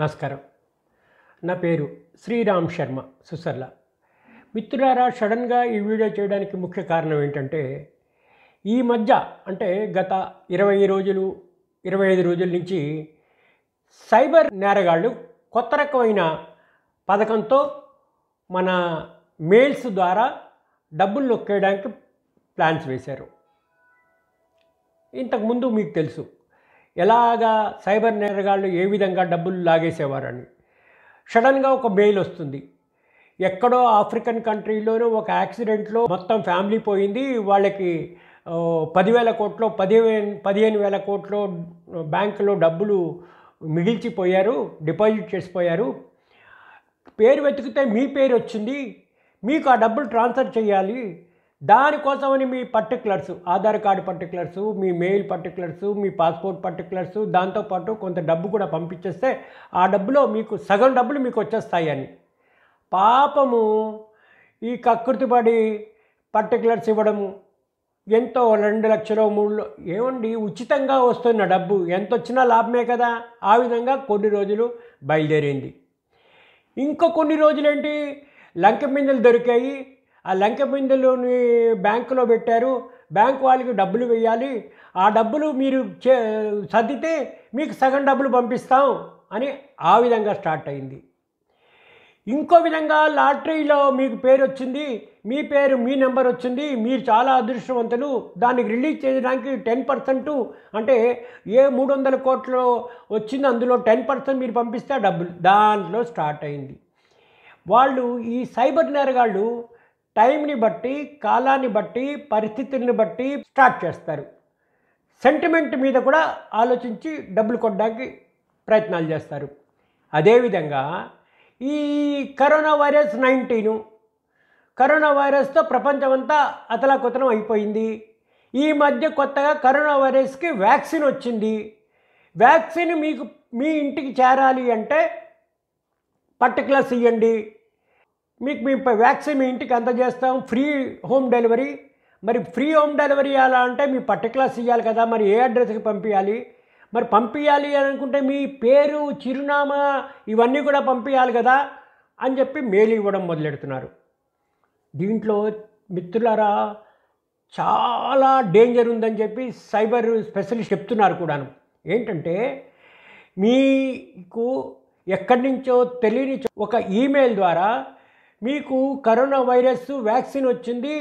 నమస్కారం నా పేరు శ్రీరామ్ శర్మ సుసర్ల మిత్రులారా సడన్గా ఈ వీడియో చేయడానికి ముఖ్య కారణం ఏంటంటే ఈ మధ్య అంటే గత ఇరవై రోజులు ఇరవై ఐదు రోజుల నుంచి సైబర్ నేరగాళ్ళు కొత్త రకమైన పథకంతో మన మెయిల్స్ ద్వారా డబ్బులు నొక్కేయడానికి ప్లాన్స్ వేశారు ఇంతకుముందు మీకు తెలుసు ఎలాగా సైబర్ నేరగాళ్ళు ఏ విధంగా డబ్బులు లాగేసేవారని సడన్గా ఒక మెయిల్ వస్తుంది ఎక్కడో ఆఫ్రికన్ కంట్రీలోనూ ఒక యాక్సిడెంట్లో మొత్తం ఫ్యామిలీ పోయింది వాళ్ళకి పదివేల కోట్లు పదిహేను పదిహేను వేల కోట్లు బ్యాంకులో డబ్బులు మిగిల్చిపోయారు డిపాజిట్ చేసిపోయారు పేరు వెతికితే మీ పేరు వచ్చింది మీకు ఆ డబ్బులు ట్రాన్స్ఫర్ చేయాలి దానికోసమని మీ పర్టికులర్స్ ఆధార్ కార్డు పర్టికులర్స్ మీ మెయిల్ పర్టికులర్స్ మీ పాస్పోర్ట్ పర్టికులర్స్ దాంతోపాటు కొంత డబ్బు కూడా పంపించేస్తే ఆ డబ్బులో మీకు సగం డబ్బులు మీకు వచ్చేస్తాయని పాపము ఈ కకృతిపడి పర్టికులర్స్ ఇవ్వడము ఎంతో రెండు లక్షలు మూడు ఏమండి ఉచితంగా వస్తున్న డబ్బు ఎంత వచ్చినా లాభమే కదా ఆ విధంగా కొన్ని రోజులు బయలుదేరింది ఇంకా కొన్ని రోజులేంటి లంక మిందలు దొరికాయి ఆ లంక బిందులోని బ్యాంకులో పెట్టారు బ్యాంక్ వాళ్ళకి డబ్బులు వేయాలి ఆ డబ్బులు మీరు చే సర్దితే మీకు సగం డబ్బులు పంపిస్తాం అని ఆ విధంగా స్టార్ట్ అయింది ఇంకో విధంగా లాటరీలో మీకు పేరు వచ్చింది మీ పేరు మీ నెంబర్ వచ్చింది మీరు చాలా అదృష్టవంతులు దానికి రిలీజ్ చేయడానికి టెన్ పర్సెంట్ అంటే ఏ మూడు వందల కోట్లు వచ్చింది అందులో టెన్ పర్సెంట్ మీరు పంపిస్తే డబ్బులు దాంట్లో స్టార్ట్ అయింది వాళ్ళు ఈ సైబర్ నేరగాళ్ళు టైంని బట్టి కాలాన్ని బట్టి పరిస్థితుల్ని బట్టి స్టార్ట్ చేస్తారు సెంటిమెంట్ మీద కూడా ఆలోచించి డబ్బులు కొట్టడానికి ప్రయత్నాలు చేస్తారు అదేవిధంగా ఈ కరోనా వైరస్ నైన్టీను కరోనా వైరస్తో ప్రపంచమంతా అతలాకుతలం అయిపోయింది ఈ మధ్య కొత్తగా కరోనా వైరస్కి వ్యాక్సిన్ వచ్చింది వ్యాక్సిన్ మీకు మీ ఇంటికి చేరాలి అంటే పర్టికులర్స్ ఇవ్వండి మీకు మేము వ్యాక్సిన్ మీ ఇంటికి అందజేస్తాం ఫ్రీ హోమ్ డెలివరీ మరి ఫ్రీ హోమ్ డెలివరీ అలా అంటే మీ పర్టికులర్స్ ఇవ్వాలి కదా మరి ఏ అడ్రస్కి పంపించాలి మరి పంపించాలి అనుకుంటే మీ పేరు చిరునామా ఇవన్నీ కూడా పంపించాలి కదా అని చెప్పి మెయిల్ ఇవ్వడం మొదలెడుతున్నారు దీంట్లో మిత్రులరా చాలా డేంజర్ ఉందని చెప్పి సైబర్ స్పెషలిస్ట్ చెప్తున్నారు కూడాను ఏంటంటే మీకు ఎక్కడి నుంచో తెలియని ఒక ఈమెయిల్ ద్వారా మీకు కరోనా వైరస్ వ్యాక్సిన్ వచ్చింది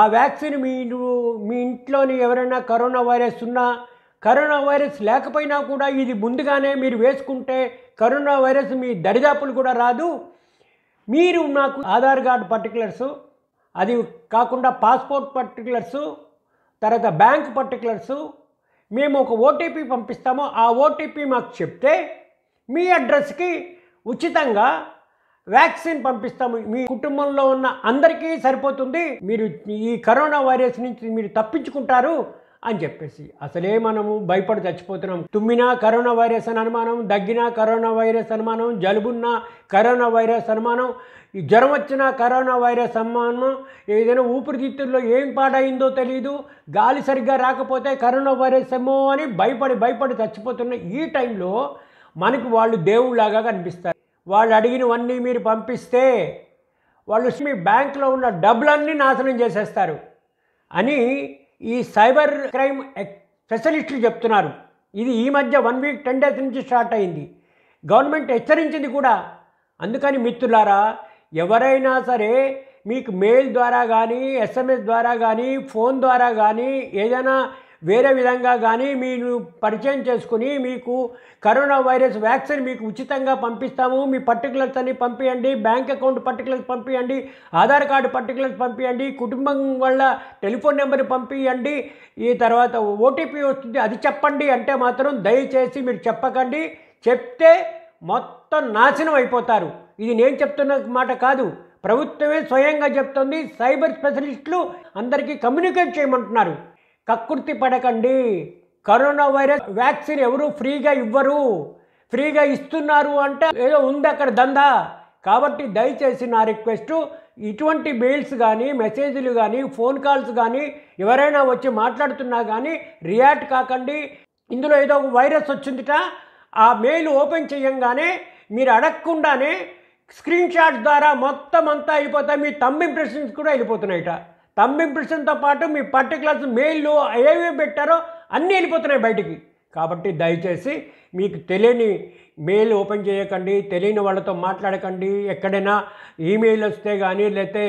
ఆ వ్యాక్సిన్ మీరు మీ ఇంట్లోని ఎవరైనా కరోనా వైరస్ ఉన్నా కరోనా వైరస్ లేకపోయినా కూడా ఇది ముందుగానే మీరు వేసుకుంటే కరోనా వైరస్ మీ దరిదాపులు కూడా రాదు మీరు నాకు ఆధార్ కార్డు పర్టికులర్స్ అది కాకుండా పాస్పోర్ట్ పర్టికులర్స్ తర్వాత బ్యాంక్ పర్టికులర్స్ మేము ఒక ఓటీపీ పంపిస్తాము ఆ ఓటీపీ మాకు చెప్తే మీ అడ్రస్కి ఉచితంగా వ్యాక్సిన్ పంపిస్తాము మీ కుటుంబంలో ఉన్న అందరికీ సరిపోతుంది మీరు ఈ కరోనా వైరస్ నుంచి మీరు తప్పించుకుంటారు అని చెప్పేసి అసలే మనము భయపడి చచ్చిపోతున్నాం తుమ్మినా కరోనా వైరస్ అని అనుమానం దగ్గినా కరోనా వైరస్ అనుమానం జలుబున్న కరోనా వైరస్ అనుమానం ఈ జ్వరం వచ్చిన కరోనా వైరస్ అనుమానం ఏదైనా ఊపిరితిత్తుల్లో ఏం పాడైందో తెలియదు గాలి సరిగ్గా రాకపోతే కరోనా వైరస్ ఏమో అని భయపడి భయపడి చచ్చిపోతున్న ఈ టైంలో మనకు వాళ్ళు దేవుళ్ళలాగా కనిపిస్తారు వాళ్ళు అడిగినవన్నీ మీరు పంపిస్తే వాళ్ళు మీ బ్యాంక్లో ఉన్న డబ్బులన్నీ నాశనం చేసేస్తారు అని ఈ సైబర్ క్రైమ్ స్పెషలిస్టులు చెప్తున్నారు ఇది ఈ మధ్య వన్ వీక్ టెన్ డేస్ నుంచి స్టార్ట్ అయింది గవర్నమెంట్ హెచ్చరించింది కూడా అందుకని మిత్రులారా ఎవరైనా సరే మీకు మెయిల్ ద్వారా కానీ ఎస్ఎంఎస్ ద్వారా కానీ ఫోన్ ద్వారా కానీ ఏదైనా వేరే విధంగా కానీ మీరు పరిచయం చేసుకుని మీకు కరోనా వైరస్ వ్యాక్సిన్ మీకు ఉచితంగా పంపిస్తాము మీ పర్టికులర్స్ అన్ని పంపించండి బ్యాంక్ అకౌంట్ పర్టికులర్స్ పంపించండి ఆధార్ కార్డు పర్టికులర్స్ పంపించండి కుటుంబం వల్ల టెలిఫోన్ నెంబర్ పంపించండి ఈ తర్వాత ఓటీపీ వస్తుంది అది చెప్పండి అంటే మాత్రం దయచేసి మీరు చెప్పకండి చెప్తే మొత్తం నాశనం అయిపోతారు ఇది నేను చెప్తున్న మాట కాదు ప్రభుత్వమే స్వయంగా చెప్తుంది సైబర్ స్పెషలిస్టులు అందరికీ కమ్యూనికేట్ చేయమంటున్నారు కక్కుర్తి పడకండి కరోనా వైరస్ వ్యాక్సిన్ ఎవరు ఫ్రీగా ఇవ్వరు ఫ్రీగా ఇస్తున్నారు అంటే ఏదో ఉంది అక్కడ దందా కాబట్టి దయచేసి నా రిక్వెస్ట్ ఇటువంటి మెయిల్స్ కానీ మెసేజ్లు కానీ ఫోన్ కాల్స్ కానీ ఎవరైనా వచ్చి మాట్లాడుతున్నా కానీ రియాక్ట్ కాకండి ఇందులో ఏదో ఒక వైరస్ వచ్చిందిట ఆ మెయిల్ ఓపెన్ చేయంగానే మీరు అడగకుండానే స్క్రీన్ షాట్ ద్వారా మొత్తం అంతా అయిపోతాయి మీ తమ్ ఇంప్రెషన్స్ కూడా వెళ్ళిపోతున్నాయిట థంబ్ ఇంప్రెషన్తో పాటు మీ పర్టికులర్స్ మెయిల్ ఏవి పెట్టారో అన్నీ వెళ్ళిపోతున్నాయి బయటికి కాబట్టి దయచేసి మీకు తెలియని మెయిల్ ఓపెన్ చేయకండి తెలియని వాళ్ళతో మాట్లాడకండి ఎక్కడైనా ఈమెయిల్ వస్తే కానీ లేకపోతే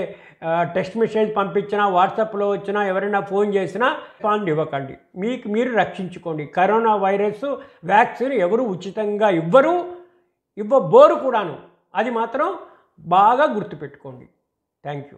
టెక్స్ట్ మెసేజ్ పంపించినా వాట్సాప్లో వచ్చినా ఎవరైనా ఫోన్ చేసినా రెస్పాండ్ ఇవ్వకండి మీకు మీరు రక్షించుకోండి కరోనా వైరస్ వ్యాక్సిన్ ఎవరు ఉచితంగా ఇవ్వరు ఇవ్వబోరు కూడాను అది మాత్రం బాగా గుర్తుపెట్టుకోండి థ్యాంక్ యూ